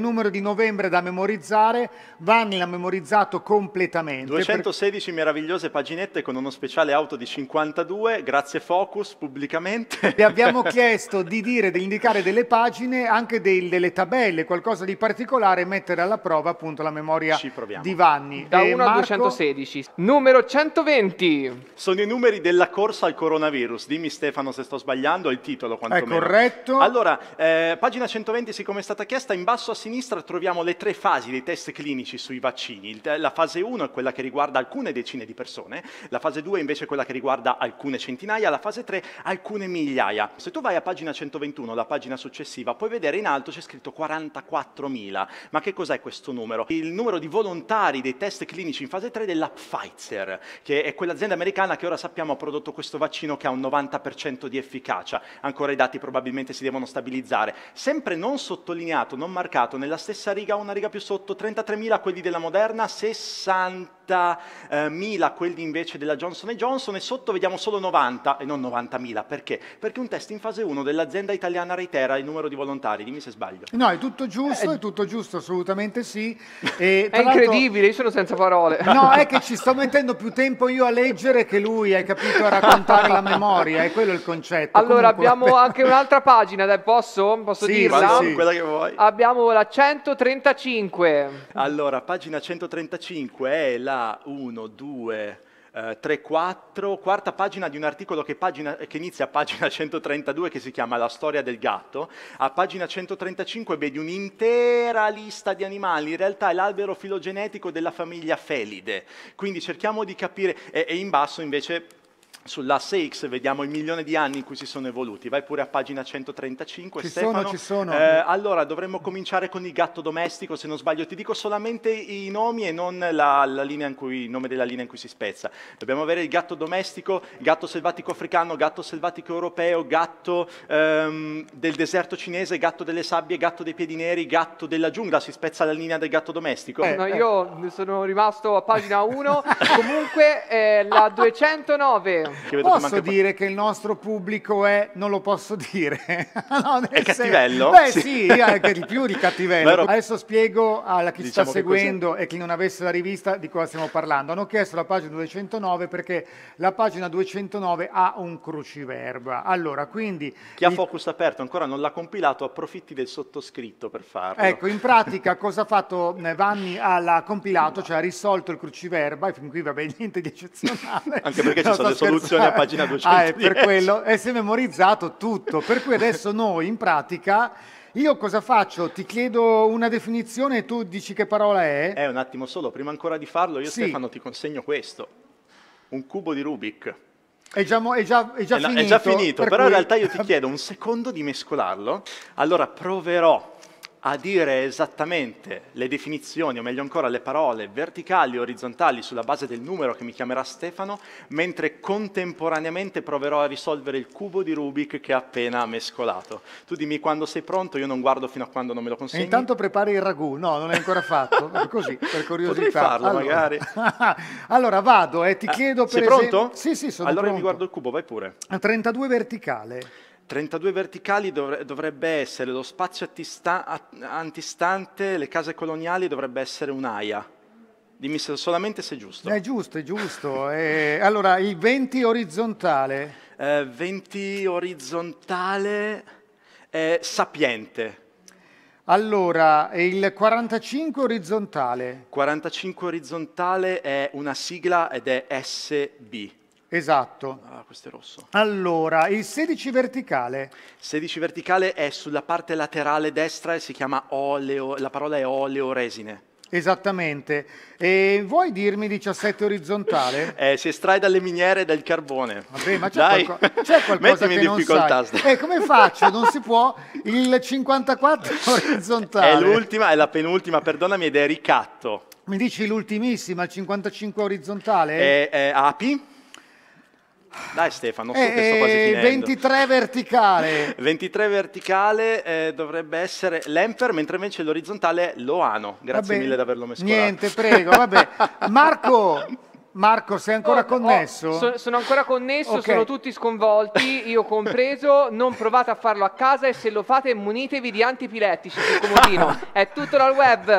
il numero di novembre da memorizzare, Vanni l'ha memorizzato completamente. 216 per... meravigliose paginette con uno speciale auto di 52, grazie Focus, pubblicamente. Vi abbiamo chiesto di dire, di indicare delle pagine, anche dei, delle tabelle, qualcosa di particolare, mettere alla prova appunto la memoria di Vanni. Da e 1 Marco... 216. Numero 120. Sono i numeri della corsa al coronavirus. Dimmi Stefano se sto sbagliando, il titolo quantomeno. È corretto. Allora, eh, pagina 120, siccome è stata chiesta, in basso a sinistra sinistra troviamo le tre fasi dei test clinici sui vaccini. La fase 1 è quella che riguarda alcune decine di persone, la fase 2 invece è quella che riguarda alcune centinaia, la fase 3 alcune migliaia. Se tu vai a pagina 121, la pagina successiva, puoi vedere in alto c'è scritto 44.000. Ma che cos'è questo numero? Il numero di volontari dei test clinici in fase 3 della Pfizer, che è quell'azienda americana che ora sappiamo ha prodotto questo vaccino che ha un 90% di efficacia. Ancora i dati probabilmente si devono stabilizzare. Sempre non sottolineato, non marcato nella stessa riga, una riga più sotto, 33.000 quelli della Moderna, 60.000 quelli invece della Johnson Johnson e sotto vediamo solo 90 e non 90.000. Perché? Perché un test in fase 1 dell'azienda italiana Reitera, il numero di volontari, dimmi se sbaglio. No, è tutto giusto, eh, è tutto giusto, assolutamente sì. E, è incredibile, io sono senza parole. No, è che ci sto mettendo più tempo io a leggere che lui, hai capito, a raccontare la memoria, è quello il concetto. Allora Comunque... abbiamo anche un'altra pagina, dai, posso? Posso sì, dirla? Sì, quella che vuoi. Abbiamo la 135. Allora, pagina 135 è la 1, 2, eh, 3, 4, quarta pagina di un articolo che, pagina, che, inizia a pagina 132 che si chiama La storia del gatto. A pagina 135 vedi un'intera lista di animali, in realtà è l'albero filogenetico della famiglia Felide. Quindi cerchiamo di capire, e, e in basso invece sull'asse X vediamo il milione di anni in cui si sono evoluti. Vai pure a pagina 135, ci Stefano. Sono, ci sono. Eh, allora, dovremmo cominciare con il gatto domestico, se non sbaglio. Ti dico solamente i nomi e non la, la cui, il nome della linea in cui si spezza. Dobbiamo avere il gatto domestico, gatto selvatico africano, gatto selvatico europeo, gatto ehm, del deserto cinese, gatto delle sabbie, gatto dei piedi neri, gatto della giungla. Si spezza la linea del gatto domestico. Eh, no, eh. Io sono rimasto a pagina 1. Comunque, eh, la 209... Certo. che posso che dire che il nostro pubblico è, non lo posso dire. no, è cattivello? Beh sì, sì anche di più di cattivello. Vero. Adesso spiego a chi diciamo sta seguendo e chi non avesse la rivista di cosa stiamo parlando. Hanno chiesto la pagina 209 perché la pagina 209 ha un cruciverba. Allora, quindi... Chi ha focus aperto ancora non l'ha compilato, approfitti del sottoscritto per farlo. Ecco, in pratica cosa ha fatto eh, Vanni? L'ha compilato, cioè ha risolto il cruciverba e fin qui va bene niente di eccezionale. Anche perché ci sono delle soluzioni soluzioni a pagina 210. Ah, per quello, e si è memorizzato tutto, per cui adesso noi in pratica... Io cosa faccio? Ti chiedo una definizione e tu dici che parola è? Eh, un attimo solo, prima ancora di farlo, io sì. Stefano ti consegno questo. Un cubo di Rubik. È già, è già, è già è finito. È già finito, per però cui... in realtà io ti chiedo un secondo di mescolarlo. Allora proverò a dire esattamente le definizioni, o meglio ancora le parole verticali e orizzontali sulla base del numero che mi chiamerà Stefano, mentre contemporaneamente proverò a risolvere il cubo di Rubik che ha appena mescolato. Tu dimmi quando sei pronto, io non guardo fino a quando non me lo consegni. E intanto prepari il ragù, no, non l'hai ancora fatto, così, per curiosità. Potrei farlo allora. magari. allora vado e eh, ti ah, chiedo per sei esempio... pronto? Sì, sì, sono allora pronto. Allora mi guardo il cubo, vai pure. A 32 verticale. 32 verticali dovrebbe essere lo spazio antistante le case coloniali dovrebbe essere un'AIA. Dimmi se, solamente se è giusto. È giusto, è giusto. eh, allora, il 20 orizzontale. Eh, 20 orizzontale è sapiente. Allora, il 45 orizzontale. 45 orizzontale è una sigla ed è SB. Esatto. Ah, questo è rosso. Allora, il 16 verticale. 16 verticale è sulla parte laterale destra e si chiama oleo, la parola è oleoresine. Esattamente. E vuoi dirmi 17 orizzontale? Eh, si estrae dalle miniere del carbone. Vabbè, ma c'è, qualco- c'è qualcosa Mettimi che in difficoltà. Eh, come faccio? Non si può? Il 54 orizzontale. È l'ultima, è la penultima, perdonami, ed è ricatto. Mi dici l'ultimissima, il 55 orizzontale? È, è api. Dai Stefano, su eh, che sto quasi eh, finendo. 23 verticale. 23 verticale eh, dovrebbe essere l'Emper, mentre invece l'orizzontale è Loano. Grazie vabbè, mille di averlo messo Niente, prego, vabbè. Marco, Marco, sei ancora oh, connesso? Oh, sono ancora connesso, okay. sono tutti sconvolti, io compreso. Non provate a farlo a casa e se lo fate munitevi di antipilettici sul comodino. È tutto dal web.